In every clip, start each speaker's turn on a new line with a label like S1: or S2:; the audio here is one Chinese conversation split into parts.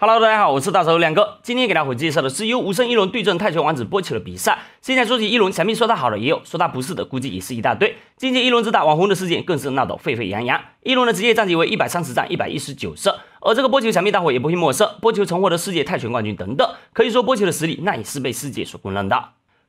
S1: Hello，大家好，我是大头亮哥。今天给大伙介绍的是由无声一龙对阵泰拳王子波球的比赛。现在说起一龙，想必说他好的也有，说他不是的，估计也是一大堆。近期一龙之打网红的事件更是闹得沸沸扬扬。一龙的职业战绩为一百三十战一百一十九胜，而这个波球想必大伙也不会陌生。波球曾获得世界泰拳冠军等等，可以说波球的实力那也是被世界所公认的。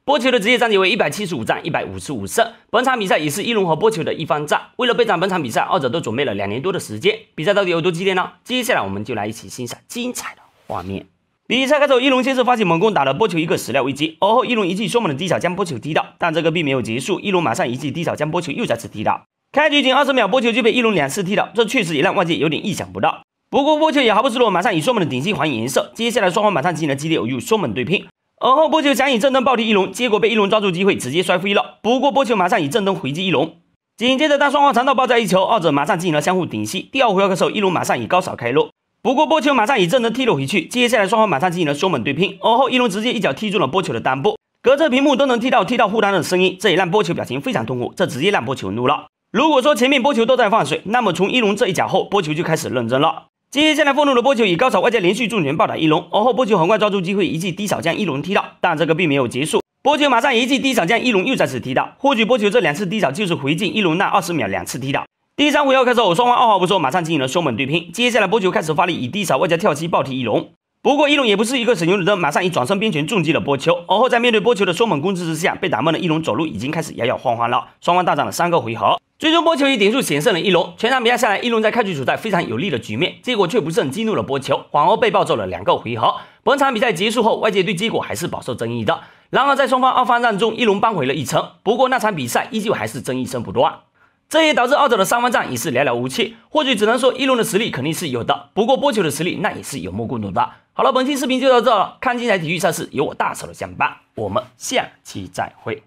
S1: 波球的职业战绩为一百七十五战一百五十五胜，本场比赛也是一龙和波球的一方战。为了备战本场比赛，二者都准备了两年多的时间。比赛到底有多激烈呢？接下来我们就来一起欣赏精彩的画面。比赛开始后，一龙先是发起猛攻，打了波球一个始料未及，而后一龙一记双猛的低扫将波球踢倒，但这个并没有结束，一龙马上一记低扫将波球又再次踢倒。开局仅二十秒，波球就被一龙两次踢倒，这确实也让外界有点意想不到。不过波球也毫不示弱，马上以双猛的顶击还颜色。接下来双方马上进行了激烈偶遇，双猛对拼。而后波球想以正蹬暴踢一龙，结果被一龙抓住机会，直接摔飞了。不过波球马上以正蹬回击一龙。紧接着当双方缠斗抱在一球，二者马上进行了相互顶膝。第二回合的时候，一龙马上以高扫开路，不过波球马上以正蹬踢了回去。接下来双方马上进行了凶猛对拼。而后一龙直接一脚踢中了波球的裆部，隔着屏幕都能踢到踢到护裆的声音，这也让波球表情非常痛苦，这直接让波球怒了。如果说前面波球都在放水，那么从一龙这一脚后，波球就开始认真了。接下来，愤怒的波球以高潮外加连续重拳暴打一龙，而后波球很快抓住机会，一记低扫将一龙踢倒。但这个并没有结束，波球马上一记低扫将一龙又再次踢倒。或许波球这两次低扫就是回敬一龙那二十秒两次踢倒。第三回合开始后，双方二话不说，马上进行了凶猛对拼。接下来，波球开始发力，以低扫外加跳膝暴踢一龙。不过，一龙也不是一个省油的灯，马上以转身边拳重击了波球。而后在面对波球的凶猛攻势之下，被打懵的一龙走路已经开始摇摇晃晃了。双方大战了三个回合。最终，波球以点数险胜了一龙。全场比赛下来，一龙在开局处在非常有利的局面，结果却不慎激怒了波球，反而被暴揍了两个回合。本场比赛结束后，外界对结果还是饱受争议的。然而，在双方二番战中，一龙扳回了一城。不过，那场比赛依旧还是争议声不断，这也导致二者的三番战也是寥寥无几。或许只能说一龙的实力肯定是有的，不过波球的实力那也是有目共睹的。好了，本期视频就到这了。看精彩体育赛事，有我大手的相伴，我们下期再会。